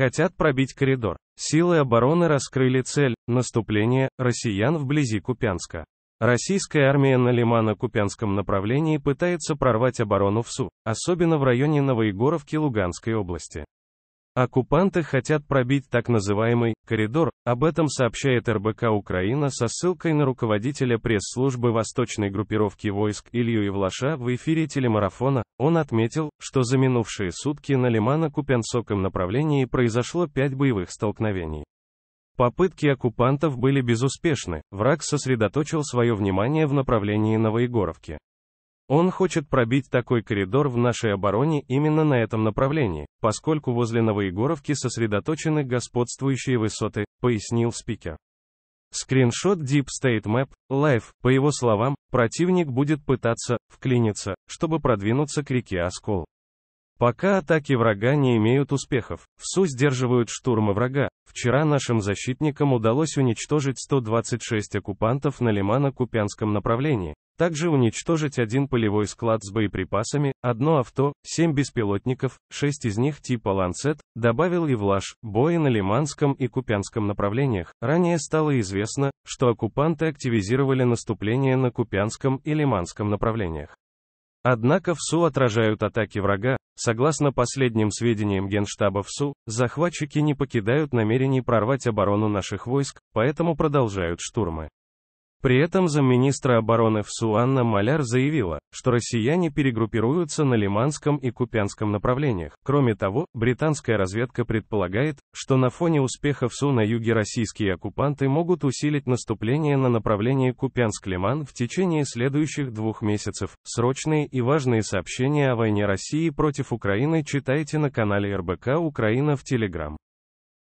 Хотят пробить коридор. Силы обороны раскрыли цель – наступление россиян вблизи Купянска. Российская армия на Лимано-Купянском направлении пытается прорвать оборону в Су, особенно в районе Новоегоровки Луганской области. Оккупанты хотят пробить так называемый «коридор», об этом сообщает РБК Украина со ссылкой на руководителя пресс-службы восточной группировки войск Илью Ивлаша в эфире телемарафона. Он отметил, что за минувшие сутки на лимано купенсоком направлении произошло пять боевых столкновений. Попытки оккупантов были безуспешны, враг сосредоточил свое внимание в направлении Новоегоровки. Он хочет пробить такой коридор в нашей обороне именно на этом направлении, поскольку возле Новоегоровки сосредоточены господствующие высоты, пояснил спикер. Скриншот Deep State Map, Live, по его словам, противник будет пытаться вклиниться, чтобы продвинуться к реке Оскол. Пока атаки врага не имеют успехов, ВСУ сдерживают штурмы врага. Вчера нашим защитникам удалось уничтожить 126 оккупантов на Лимано-Купянском направлении. Также уничтожить один полевой склад с боеприпасами, одно авто, семь беспилотников, шесть из них типа «Ланцет», добавил Евлаш, бои на Лиманском и Купянском направлениях. Ранее стало известно, что оккупанты активизировали наступление на Купянском и Лиманском направлениях. Однако ВСУ отражают атаки врага. Согласно последним сведениям Генштаба ВСУ, захватчики не покидают намерений прорвать оборону наших войск, поэтому продолжают штурмы. При этом замминистра обороны ВСУ Анна Маляр заявила, что россияне перегруппируются на Лиманском и Купянском направлениях. Кроме того, британская разведка предполагает, что на фоне успеха ВСУ на юге российские оккупанты могут усилить наступление на направлении Купянск-Лиман в течение следующих двух месяцев. Срочные и важные сообщения о войне России против Украины читайте на канале РБК Украина в Телеграм.